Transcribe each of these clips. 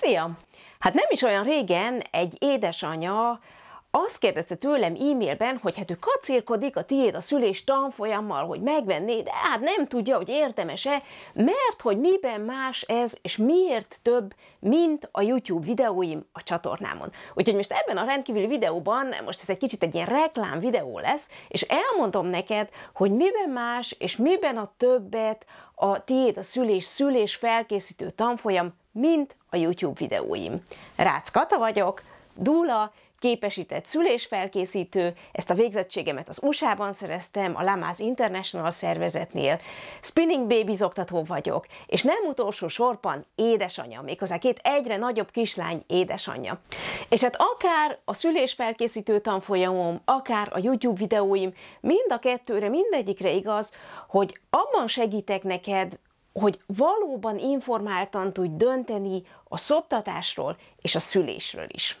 Szia! Hát nem is olyan régen egy édesanya azt kérdezte tőlem e-mailben, hogy hát ő kacérkodik a tiéd a szülés tanfolyammal, hogy megvenné, de hát nem tudja, hogy érdemes-e, mert hogy miben más ez, és miért több, mint a YouTube videóim a csatornámon. Úgyhogy most ebben a rendkívüli videóban, most ez egy kicsit egy ilyen reklám videó lesz, és elmondom neked, hogy miben más, és miben a többet a tiéd a szülés, szülés felkészítő tanfolyam mint a YouTube videóim. Rácz Kata vagyok, dula, képesített szülésfelkészítő, ezt a végzettségemet az USA-ban szereztem, a LAMAZ International szervezetnél, spinning babies oktató vagyok, és nem utolsó sorban édesanyja, méghozzá két egyre nagyobb kislány édesanyja. És hát akár a szülésfelkészítő tanfolyamom, akár a YouTube videóim, mind a kettőre, mindegyikre igaz, hogy abban segítek neked hogy valóban informáltan tudj dönteni a szoptatásról és a szülésről is.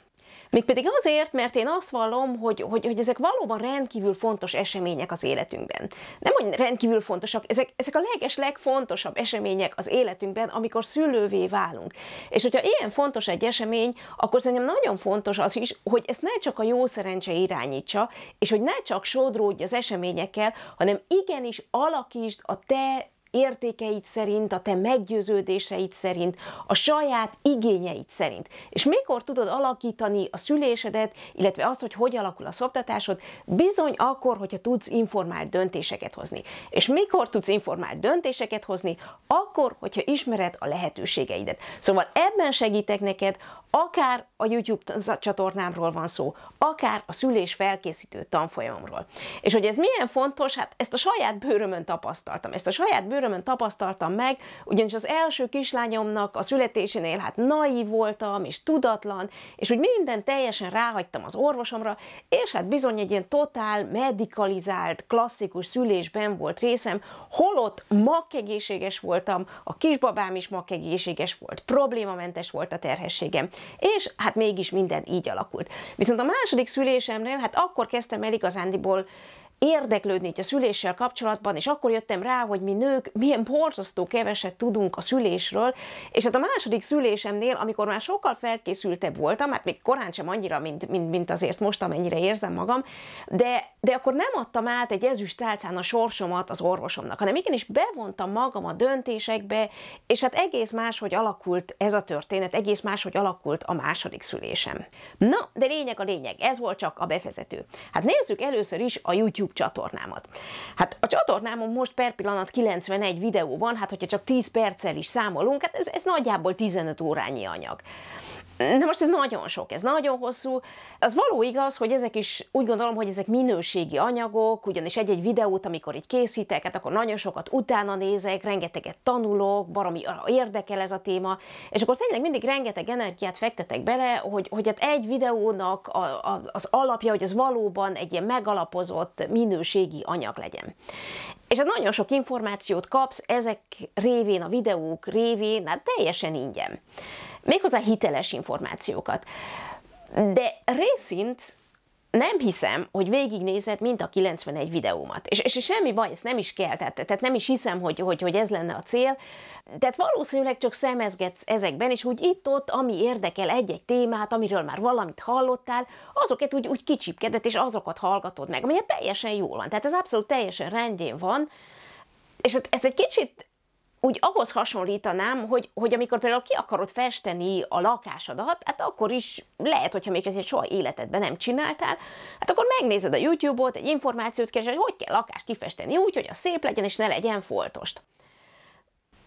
Mégpedig azért, mert én azt vallom, hogy, hogy, hogy ezek valóban rendkívül fontos események az életünkben. Nem, hogy rendkívül fontosak, ezek, ezek a leges, legfontosabb események az életünkben, amikor szülővé válunk. És hogyha ilyen fontos egy esemény, akkor szerintem nagyon fontos az is, hogy ezt ne csak a jó szerencse irányítsa, és hogy ne csak sodródj az eseményekkel, hanem igenis alakítsd a te értékeid szerint, a te meggyőződéseid szerint, a saját igényeid szerint. És mikor tudod alakítani a szülésedet, illetve azt, hogy hogy alakul a szoptatásod, bizony akkor, hogyha tudsz informált döntéseket hozni. És mikor tudsz informált döntéseket hozni? Akkor, hogyha ismered a lehetőségeidet. Szóval ebben segítek neked, akár a YouTube csatornámról van szó, akár a szülés felkészítő tanfolyamról. És hogy ez milyen fontos, hát ezt a saját bőrömön tapasztaltam, ezt a saját bőrömön bőrömön tapasztaltam meg, ugyanis az első kislányomnak a születésénél hát naív voltam, és tudatlan, és úgy minden teljesen ráhagytam az orvosomra, és hát bizony egy ilyen totál medikalizált, klasszikus szülésben volt részem, holott makkegészséges voltam, a kisbabám is makkegészséges volt, problémamentes volt a terhességem, és hát mégis minden így alakult. Viszont a második szülésemnél, hát akkor kezdtem el igazándiból érdeklődni a szüléssel kapcsolatban, és akkor jöttem rá, hogy mi nők milyen borzasztó keveset tudunk a szülésről, és hát a második szülésemnél, amikor már sokkal felkészültebb voltam, hát még korán sem annyira, mint, mint, mint azért most, amennyire érzem magam, de, de akkor nem adtam át egy ezüst tálcán a sorsomat az orvosomnak, hanem igenis bevontam magam a döntésekbe, és hát egész máshogy alakult ez a történet, egész máshogy alakult a második szülésem. Na, de lényeg a lényeg, ez volt csak a befezető. Hát nézzük először is a YouTube YouTube csatornámat. Hát a csatornámon most per pillanat 91 videó van, hát hogyha csak 10 perccel is számolunk, hát ez, ez nagyjából 15 órányi anyag. Na most ez nagyon sok, ez nagyon hosszú. Az való igaz, hogy ezek is úgy gondolom, hogy ezek minőségi anyagok, ugyanis egy-egy videót, amikor így készítek, hát akkor nagyon sokat utána nézek, rengeteget tanulok, baromi ah, érdekel ez a téma, és akkor tényleg mindig rengeteg energiát fektetek bele, hogy, hogy hát egy videónak a, a, az alapja, hogy az valóban egy ilyen megalapozott minőségi anyag legyen. És hát nagyon sok információt kapsz ezek révén, a videók révén, hát teljesen ingyen méghozzá hiteles információkat. De részint nem hiszem, hogy végignézed mind a 91 videómat. És, és, semmi baj, ez nem is kell, tehát, tehát nem is hiszem, hogy, hogy, hogy ez lenne a cél. Tehát valószínűleg csak szemezgetsz ezekben, és úgy itt-ott, ami érdekel egy-egy témát, amiről már valamit hallottál, azokat úgy, úgy kicsipkedett, és azokat hallgatod meg, ami hát teljesen jól van. Tehát ez abszolút teljesen rendjén van. És hát ez egy kicsit úgy ahhoz hasonlítanám, hogy, hogy amikor például ki akarod festeni a lakásodat, hát akkor is lehet, hogyha még ezért soha életedben nem csináltál, hát akkor megnézed a YouTube-ot, egy információt keresel, hogy hogy kell lakást kifesteni úgy, hogy a szép legyen, és ne legyen foltost.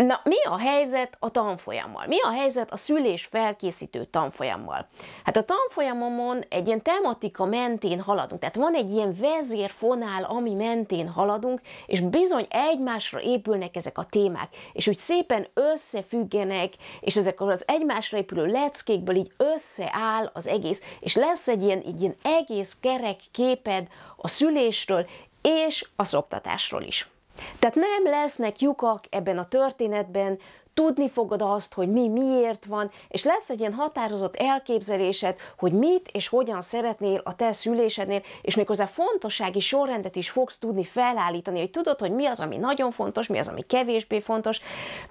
Na, mi a helyzet a tanfolyammal? Mi a helyzet a szülés felkészítő tanfolyammal? Hát a tanfolyamomon egy ilyen tematika mentén haladunk, tehát van egy ilyen vezérfonál, ami mentén haladunk, és bizony egymásra épülnek ezek a témák, és úgy szépen összefüggenek, és ezek az egymásra épülő leckékből így összeáll az egész, és lesz egy ilyen, egy ilyen egész kerek képed a szülésről és az szoptatásról is. Tehát nem lesznek lyukak ebben a történetben, tudni fogod azt, hogy mi miért van, és lesz egy ilyen határozott elképzelésed, hogy mit és hogyan szeretnél a te szülésednél, és méghozzá fontossági sorrendet is fogsz tudni felállítani, hogy tudod, hogy mi az, ami nagyon fontos, mi az, ami kevésbé fontos.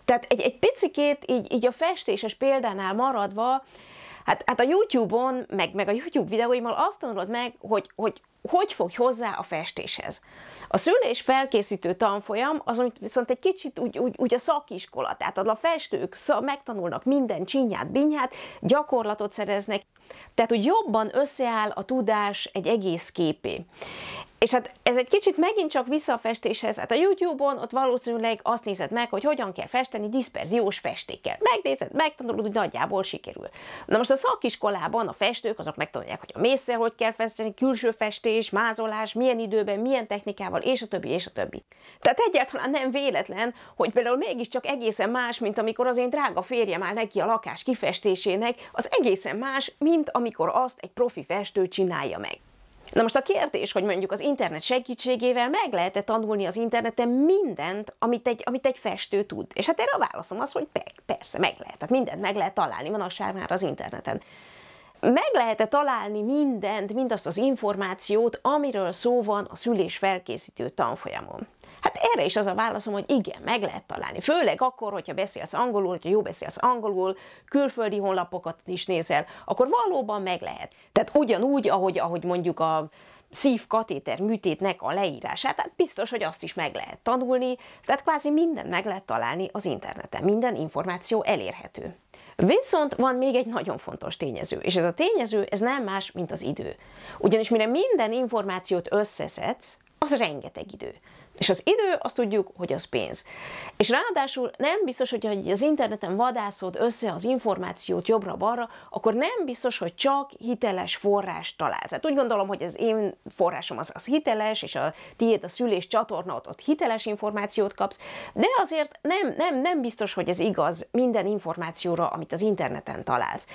Tehát egy, egy picikét így, így a festéses példánál maradva, Hát, hát a YouTube-on, meg, meg a YouTube videóimmal azt tanulod meg, hogy, hogy hogy fog hozzá a festéshez. A szülés felkészítő tanfolyam az, amit viszont egy kicsit úgy, úgy, úgy a szakiskola, tehát a festők megtanulnak minden csinyát, binyát, gyakorlatot szereznek, tehát úgy jobban összeáll a tudás egy egész képé. És hát ez egy kicsit megint csak festéshez, hát a YouTube-on ott valószínűleg azt nézed meg, hogy hogyan kell festeni disperziós festékkel. Megnézed, megtanulod, hogy nagyjából sikerül. Na most a szakiskolában a festők azok megtanulják, hogy a mészsel hogy kell festeni, külső festék, festés, mázolás, milyen időben, milyen technikával, és a többi, és a többi. Tehát egyáltalán nem véletlen, hogy például mégiscsak egészen más, mint amikor az én drága férjem áll neki a lakás kifestésének, az egészen más, mint amikor azt egy profi festő csinálja meg. Na most a kérdés, hogy mondjuk az internet segítségével meg lehet-e tanulni az interneten mindent, amit egy, amit egy festő tud? És hát erre a válaszom az, hogy persze, meg lehet. Tehát mindent meg lehet találni, van a már az interneten meg lehet -e találni mindent, mindazt az információt, amiről szó van a szülés felkészítő tanfolyamon? Hát erre is az a válaszom, hogy igen, meg lehet találni. Főleg akkor, hogyha beszélsz angolul, hogyha jó beszélsz angolul, külföldi honlapokat is nézel, akkor valóban meg lehet. Tehát ugyanúgy, ahogy, ahogy mondjuk a szívkatéter műtétnek a leírását, tehát biztos, hogy azt is meg lehet tanulni, tehát kvázi mindent meg lehet találni az interneten, minden információ elérhető. Viszont van még egy nagyon fontos tényező, és ez a tényező, ez nem más, mint az idő. Ugyanis mire minden információt összeszedsz, az rengeteg idő. És az idő, azt tudjuk, hogy az pénz. És ráadásul nem biztos, hogy az interneten vadászod össze az információt jobbra-balra, akkor nem biztos, hogy csak hiteles forrást találsz. Hát úgy gondolom, hogy az én forrásom az, az hiteles, és a tiéd a szülés csatorna, ott, ott hiteles információt kapsz, de azért nem, nem, nem biztos, hogy ez igaz minden információra, amit az interneten találsz.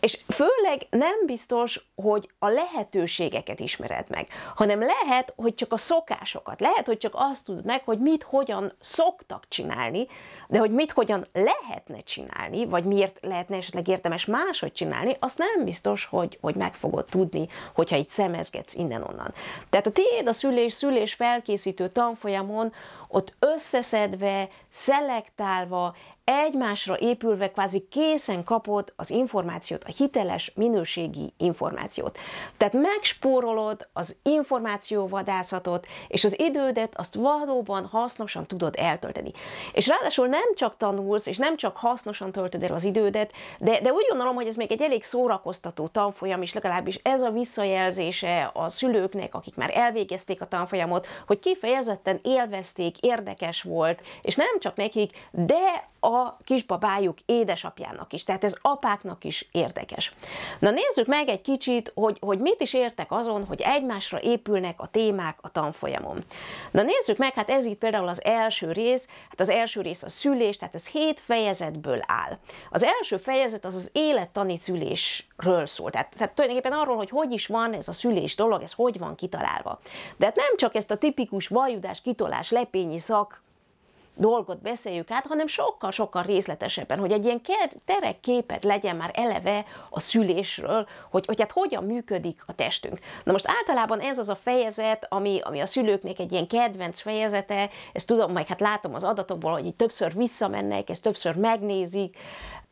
És főleg nem biztos, hogy a lehetőségeket ismered meg, hanem lehet, hogy csak a szokásokat, lehet, hogy csak azt tudod meg, hogy mit, hogyan szoktak csinálni, de hogy mit, hogyan lehetne csinálni, vagy miért lehetne esetleg érdemes máshogy csinálni, azt nem biztos, hogy, hogy meg fogod tudni, hogyha itt szemezgetsz innen-onnan. Tehát a tiéd a szülés-szülés felkészítő tanfolyamon ott összeszedve, szelektálva, egymásra épülve kvázi készen kapod az információt, a hiteles minőségi információt. Tehát megspórolod az információvadászatot, és az idődet azt valóban hasznosan tudod eltölteni. És ráadásul nem csak tanulsz, és nem csak hasznosan töltöd el az idődet, de, de úgy gondolom, hogy ez még egy elég szórakoztató tanfolyam, és legalábbis ez a visszajelzése a szülőknek, akik már elvégezték a tanfolyamot, hogy kifejezetten élvezték, érdekes volt, és nem csak nekik, de a kisbabájuk édesapjának is. Tehát ez apáknak is érdekes. Na nézzük meg egy kicsit, hogy, hogy mit is értek azon, hogy egymásra épülnek a témák a tanfolyamon. Na nézzük meg, hát ez itt például az első rész, hát az első rész a szülés, tehát ez hét fejezetből áll. Az első fejezet az az élettani szülésről szól, tehát, tehát tulajdonképpen arról, hogy hogy is van ez a szülés dolog, ez hogy van kitalálva. De hát nem csak ezt a tipikus vajudás, kitolás, lepényi szak dolgot beszéljük át, hanem sokkal-sokkal részletesebben, hogy egy ilyen képet legyen már eleve a szülésről, hogy, hogy hát hogyan működik a testünk. Na most általában ez az a fejezet, ami, ami a szülőknek egy ilyen kedvenc fejezete, ezt tudom, majd hát látom az adatokból, hogy így többször visszamennek, ezt többször megnézik,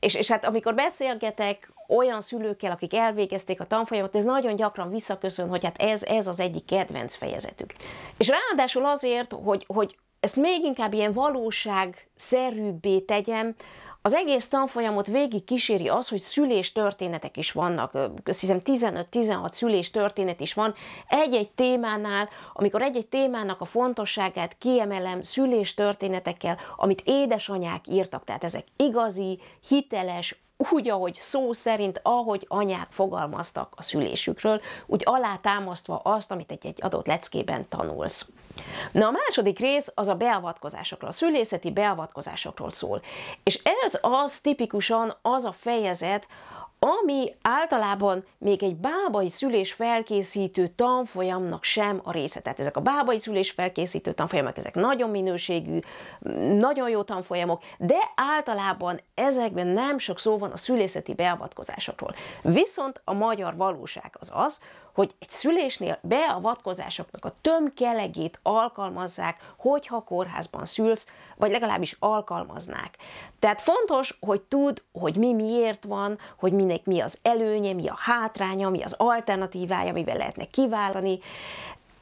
és, és hát amikor beszélgetek olyan szülőkkel, akik elvégezték a tanfolyamot, ez nagyon gyakran visszaköszön, hogy hát ez, ez az egyik kedvenc fejezetük. És ráadásul azért, hogy, hogy ezt még inkább ilyen valóságszerűbbé tegyem, az egész tanfolyamot végig kíséri az, hogy szülés történetek is vannak, azt hiszem 15-16 szülés történet is van egy-egy témánál, amikor egy-egy témának a fontosságát kiemelem szülés történetekkel, amit édesanyák írtak, tehát ezek igazi, hiteles, úgy, ahogy szó szerint, ahogy anyák fogalmaztak a szülésükről, úgy alátámasztva azt, amit egy-egy adott leckében tanulsz. Na a második rész az a beavatkozásokról, a szülészeti beavatkozásokról szól. És ez az tipikusan az a fejezet, ami általában még egy bábai szülés felkészítő tanfolyamnak sem a része. Tehát ezek a bábai szülés felkészítő tanfolyamok, ezek nagyon minőségű, nagyon jó tanfolyamok, de általában ezekben nem sok szó van a szülészeti beavatkozásokról. Viszont a magyar valóság az az, hogy egy szülésnél beavatkozásoknak a tömkelegét alkalmazzák, hogyha kórházban szülsz, vagy legalábbis alkalmaznák. Tehát fontos, hogy tud, hogy mi miért van, hogy minek mi az előnye, mi a hátránya, mi az alternatívája, mivel lehetne kiváltani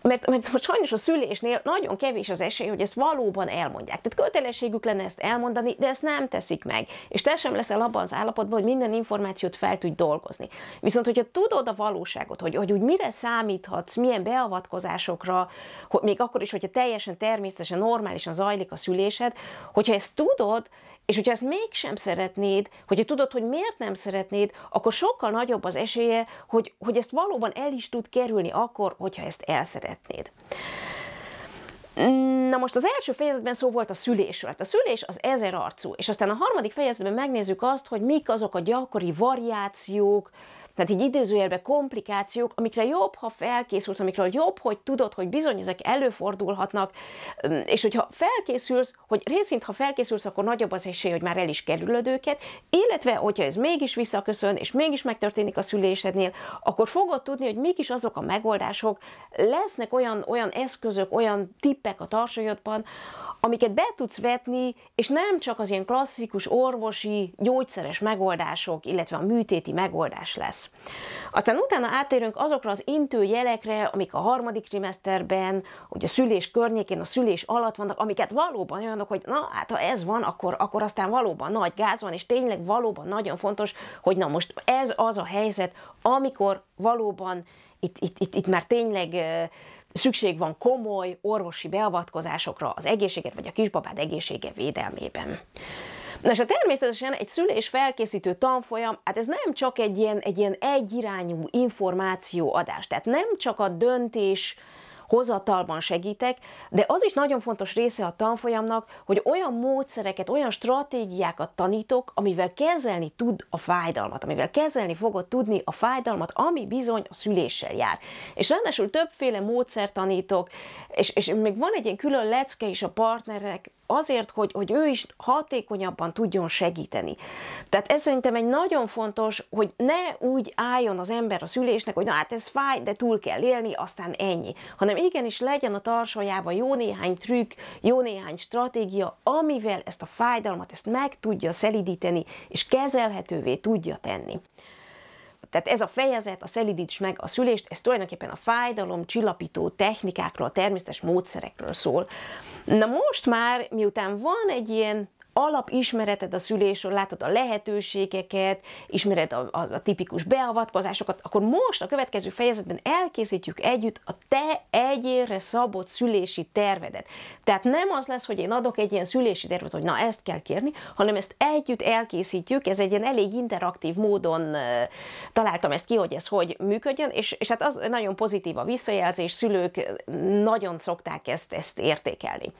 mert, mert sajnos a szülésnél nagyon kevés az esély, hogy ezt valóban elmondják. Tehát kötelességük lenne ezt elmondani, de ezt nem teszik meg. És te sem leszel abban az állapotban, hogy minden információt fel tudj dolgozni. Viszont, hogyha tudod a valóságot, hogy, hogy úgy mire számíthatsz, milyen beavatkozásokra, hogy még akkor is, hogyha teljesen természetesen, normálisan zajlik a szülésed, hogyha ezt tudod, és hogyha ezt mégsem szeretnéd, hogyha tudod, hogy miért nem szeretnéd, akkor sokkal nagyobb az esélye, hogy, hogy ezt valóban el is tud kerülni akkor, hogyha ezt elszeretnéd. Na most az első fejezetben szó volt a szülésről. Hát a szülés az ezer arcú, és aztán a harmadik fejezetben megnézzük azt, hogy mik azok a gyakori variációk, tehát így időzőjelben komplikációk, amikre jobb, ha felkészülsz, amikről jobb, hogy tudod, hogy bizony ezek előfordulhatnak, és hogyha felkészülsz, hogy részint ha felkészülsz, akkor nagyobb az esély, hogy már el is kerülöd őket, illetve hogyha ez mégis visszaköszön, és mégis megtörténik a szülésednél, akkor fogod tudni, hogy mik is azok a megoldások, lesznek olyan, olyan eszközök, olyan tippek a tarsajodban, amiket be tudsz vetni, és nem csak az ilyen klasszikus orvosi, gyógyszeres megoldások, illetve a műtéti megoldás lesz lesz. Aztán utána átérünk azokra az intő jelekre, amik a harmadik trimesterben, ugye a szülés környékén, a szülés alatt vannak, amiket valóban olyanok, hogy na, hát ha ez van, akkor, akkor aztán valóban nagy gáz van, és tényleg valóban nagyon fontos, hogy na most ez az a helyzet, amikor valóban itt, itt, itt, itt már tényleg szükség van komoly orvosi beavatkozásokra az egészséget vagy a kisbabád egészsége védelmében. Na és a hát természetesen egy szülés felkészítő tanfolyam, hát ez nem csak egy ilyen, egy ilyen egyirányú információadás, tehát nem csak a döntés hozatalban segítek, de az is nagyon fontos része a tanfolyamnak, hogy olyan módszereket, olyan stratégiákat tanítok, amivel kezelni tud a fájdalmat, amivel kezelni fogod tudni a fájdalmat, ami bizony a szüléssel jár. És rendesül többféle módszer tanítok, és, és még van egy ilyen külön lecke is a partnerek azért, hogy, hogy ő is hatékonyabban tudjon segíteni. Tehát ez szerintem egy nagyon fontos, hogy ne úgy álljon az ember a szülésnek, hogy na hát ez fáj, de túl kell élni, aztán ennyi. Hanem igenis legyen a tarsajában jó néhány trükk, jó néhány stratégia, amivel ezt a fájdalmat, ezt meg tudja szelidíteni, és kezelhetővé tudja tenni. Tehát ez a fejezet, a szelidíts meg a szülést, ez tulajdonképpen a fájdalom csillapító technikákról, a természetes módszerekről szól. Na most már, miután van egy ilyen alapismereted a szülésről, látod a lehetőségeket, ismered a, a, a tipikus beavatkozásokat, akkor most a következő fejezetben elkészítjük együtt a te egyére szabott szülési tervedet. Tehát nem az lesz, hogy én adok egy ilyen szülési tervet, hogy na ezt kell kérni, hanem ezt együtt elkészítjük, ez egy ilyen elég interaktív módon találtam ezt ki, hogy ez hogy működjön, és, és hát az nagyon pozitív a visszajelzés, szülők nagyon szokták ezt, ezt értékelni.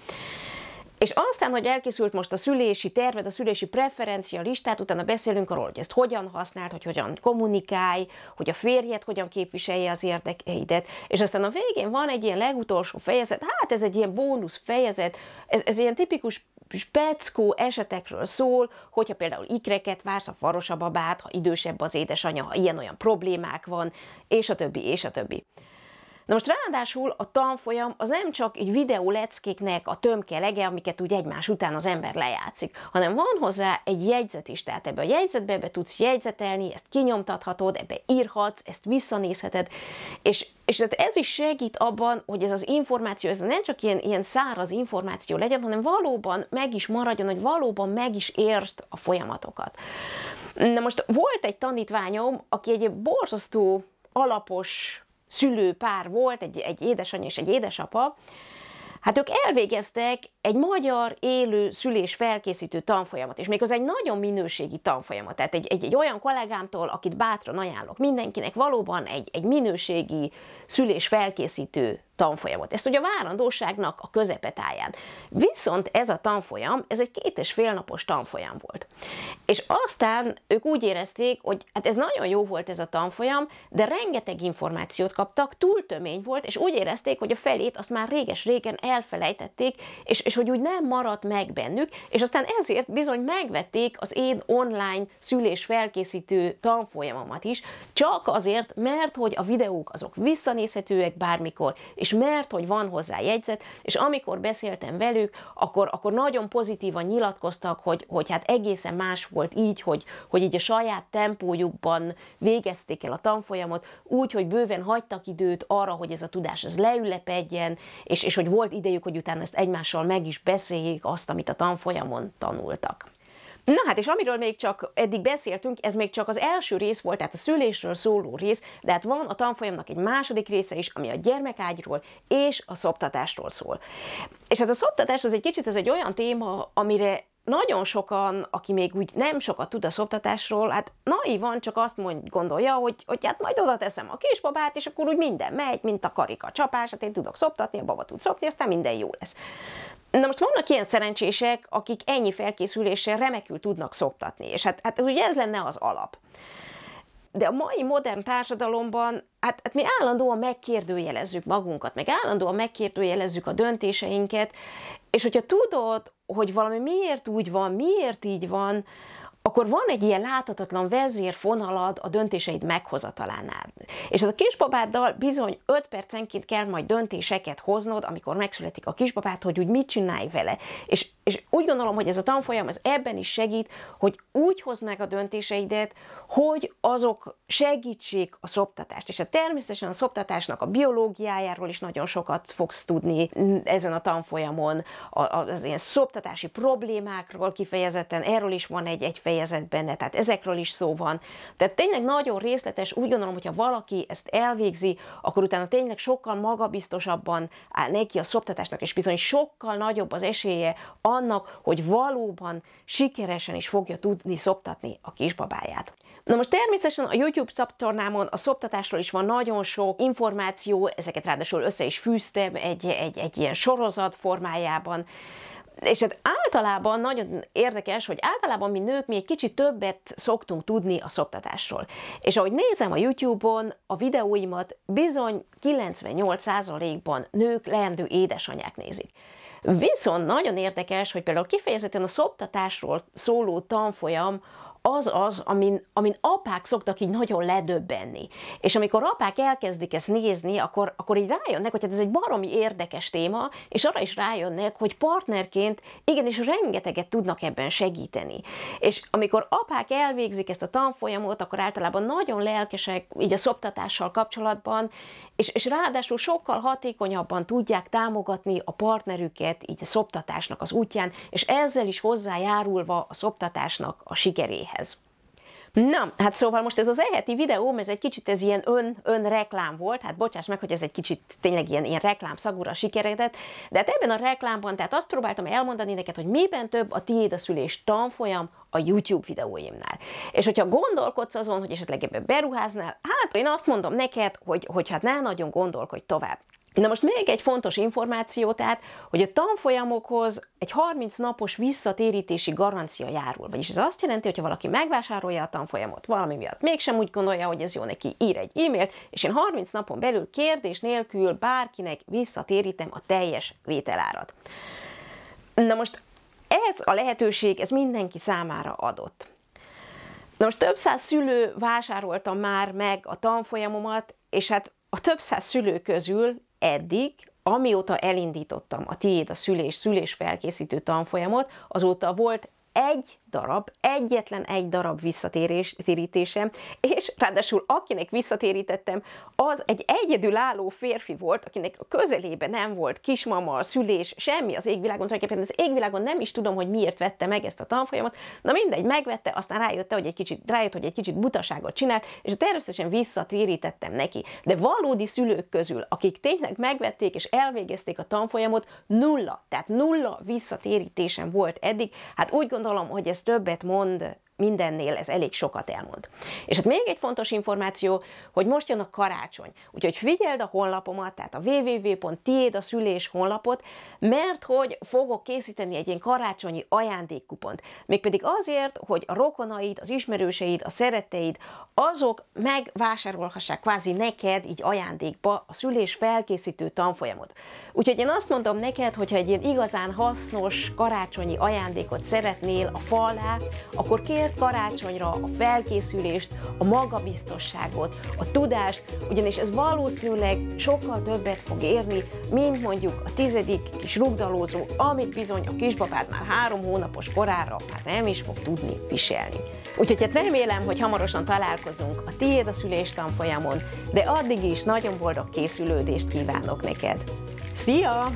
És aztán, hogy elkészült most a szülési terved, a szülési preferencia listát, utána beszélünk arról, hogy ezt hogyan használt, hogy hogyan kommunikálj, hogy a férjed hogyan képviselje az érdekeidet. És aztán a végén van egy ilyen legutolsó fejezet, hát ez egy ilyen bónusz fejezet, ez, ez ilyen tipikus speckó esetekről szól, hogyha például ikreket vársz a farosababát, ha idősebb az édesanyja, ha ilyen-olyan problémák van, és a többi, és a többi. Na most ráadásul a tanfolyam az nem csak egy videó leckéknek a tömkelege, amiket úgy egymás után az ember lejátszik, hanem van hozzá egy jegyzet is, tehát ebbe a jegyzetbe be tudsz jegyzetelni, ezt kinyomtathatod, ebbe írhatsz, ezt visszanézheted, és, és tehát ez is segít abban, hogy ez az információ, ez nem csak ilyen, ilyen száraz információ legyen, hanem valóban meg is maradjon, hogy valóban meg is értsd a folyamatokat. Na most volt egy tanítványom, aki egy borzasztó alapos szülőpár volt, egy, egy édesanyja és egy édesapa, Hát ők elvégeztek egy magyar élő szülés felkészítő tanfolyamot, és méghozzá egy nagyon minőségi tanfolyamot. Tehát egy, egy, egy olyan kollégámtól, akit bátran ajánlok mindenkinek, valóban egy, egy minőségi szülés felkészítő tanfolyamot. Ezt ugye a várandóságnak a közepetáján. Viszont ez a tanfolyam, ez egy két és fél napos tanfolyam volt. És aztán ők úgy érezték, hogy hát ez nagyon jó volt ez a tanfolyam, de rengeteg információt kaptak, túl tömény volt, és úgy érezték, hogy a felét azt már réges-régen elfelejtették, és, és hogy úgy nem maradt meg bennük, és aztán ezért bizony megvették az én online szülés felkészítő tanfolyamomat is, csak azért, mert hogy a videók azok visszanézhetőek bármikor, és mert hogy van hozzá jegyzet, és amikor beszéltem velük, akkor, akkor nagyon pozitívan nyilatkoztak, hogy, hogy hát egészen más volt így, hogy, hogy így a saját tempójukban végezték el a tanfolyamot, úgy, hogy bőven hagytak időt arra, hogy ez a tudás ez leülepedjen, és, és hogy volt idejük, hogy utána ezt egymással meg is beszéljék azt, amit a tanfolyamon tanultak. Na hát, és amiről még csak eddig beszéltünk, ez még csak az első rész volt, tehát a szülésről szóló rész, de hát van a tanfolyamnak egy második része is, ami a gyermekágyról és a szoptatásról szól. És hát a szoptatás az egy kicsit ez egy olyan téma, amire nagyon sokan, aki még úgy nem sokat tud a szoptatásról, hát naivan csak azt mond, gondolja, hogy, hogy hát majd oda teszem a kisbabát, és akkor úgy minden megy, mint a karika csapás, hát én tudok szoptatni, a baba tud szopni, aztán minden jó lesz. Na most vannak ilyen szerencsések, akik ennyi felkészüléssel remekül tudnak szoptatni, és hát, hát ugye ez lenne az alap. De a mai modern társadalomban, hát, hát mi állandóan megkérdőjelezzük magunkat, meg állandóan megkérdőjelezzük a döntéseinket, és hogyha tudod, hogy valami miért úgy van, miért így van, akkor van egy ilyen láthatatlan vezérfonalad a döntéseid meghozatalánál. És az a kisbabáddal bizony 5 percenként kell majd döntéseket hoznod, amikor megszületik a kisbabát, hogy úgy mit csinálj vele. És és úgy gondolom, hogy ez a tanfolyam az ebben is segít, hogy úgy hozd meg a döntéseidet, hogy azok segítsék a szoptatást. És a hát természetesen a szoptatásnak a biológiájáról is nagyon sokat fogsz tudni ezen a tanfolyamon, az ilyen szoptatási problémákról kifejezetten, erről is van egy, egy fejezet benne, tehát ezekről is szó van. Tehát tényleg nagyon részletes, úgy gondolom, hogyha valaki ezt elvégzi, akkor utána tényleg sokkal magabiztosabban áll neki a szoptatásnak, és bizony sokkal nagyobb az esélye annak, hogy valóban sikeresen is fogja tudni szoptatni a kisbabáját. Na most természetesen a YouTube csatornámon a szoptatásról is van nagyon sok információ, ezeket ráadásul össze is fűztem egy, egy, egy ilyen sorozat formájában, és hát általában nagyon érdekes, hogy általában mi nők mi egy kicsit többet szoktunk tudni a szoptatásról. És ahogy nézem a YouTube-on a videóimat, bizony 98%-ban nők leendő édesanyák nézik. Viszont nagyon érdekes, hogy például kifejezetten a szoptatásról szóló tanfolyam az az, amin, amin apák szoktak így nagyon ledöbbenni. És amikor apák elkezdik ezt nézni, akkor, akkor így rájönnek, hogy hát ez egy baromi érdekes téma, és arra is rájönnek, hogy partnerként igenis rengeteget tudnak ebben segíteni. És amikor apák elvégzik ezt a tanfolyamot, akkor általában nagyon lelkesek így a szoptatással kapcsolatban, és, és ráadásul sokkal hatékonyabban tudják támogatni a partnerüket így a szoptatásnak az útján, és ezzel is hozzájárulva a szoptatásnak a sikeréhez ehhez. Na, hát szóval most ez az eheti videóm, ez egy kicsit ez ilyen ön, ön reklám volt, hát bocsáss meg, hogy ez egy kicsit tényleg ilyen, ilyen reklám szagúra sikeredett, de hát ebben a reklámban, tehát azt próbáltam elmondani neked, hogy miben több a tiéd a szülés tanfolyam, a YouTube videóimnál. És hogyha gondolkodsz azon, hogy esetleg ebbe beruháznál, hát én azt mondom neked, hogy, hogy hát ne nagyon gondolkodj tovább. Na most még egy fontos információ, tehát, hogy a tanfolyamokhoz egy 30 napos visszatérítési garancia járul. Vagyis ez azt jelenti, hogy ha valaki megvásárolja a tanfolyamot valami miatt, mégsem úgy gondolja, hogy ez jó neki, ír egy e-mailt, és én 30 napon belül kérdés nélkül bárkinek visszatérítem a teljes vételárat. Na most ez a lehetőség, ez mindenki számára adott. Na most több száz szülő vásárolta már meg a tanfolyamomat, és hát a több száz szülő közül eddig, amióta elindítottam a tiéd a szülés, szülés felkészítő tanfolyamot, azóta volt egy darab, egyetlen egy darab visszatérítésem, és ráadásul akinek visszatérítettem, az egy egyedülálló férfi volt, akinek a közelébe nem volt kismama, szülés, semmi az égvilágon, tulajdonképpen az égvilágon nem is tudom, hogy miért vette meg ezt a tanfolyamot, na mindegy, megvette, aztán rájött, hogy egy kicsit, rájött, hogy egy kicsit butaságot csinált, és természetesen visszatérítettem neki. De valódi szülők közül, akik tényleg megvették és elvégezték a tanfolyamot, nulla, tehát nulla visszatérítésem volt eddig. Hát úgy gondolom, hogy ez ez többet mond mindennél ez elég sokat elmond. És hát még egy fontos információ, hogy most jön a karácsony, úgyhogy figyeld a honlapomat, tehát a www.tiéd a szülés honlapot, mert hogy fogok készíteni egy ilyen karácsonyi ajándékkupont. Mégpedig azért, hogy a rokonaid, az ismerőseid, a szeretteid, azok megvásárolhassák kvázi neked így ajándékba a szülés felkészítő tanfolyamot. Úgyhogy én azt mondom neked, hogyha egy ilyen igazán hasznos karácsonyi ajándékot szeretnél a falá, akkor kér miért karácsonyra a felkészülést, a magabiztosságot, a tudást, ugyanis ez valószínűleg sokkal többet fog érni, mint mondjuk a tizedik kis rugdalózó, amit bizony a kisbabád már három hónapos korára már nem is fog tudni viselni. Úgyhogy hát remélem, hogy hamarosan találkozunk a Tiéd a szülés tanfolyamon, de addig is nagyon boldog készülődést kívánok neked. Szia!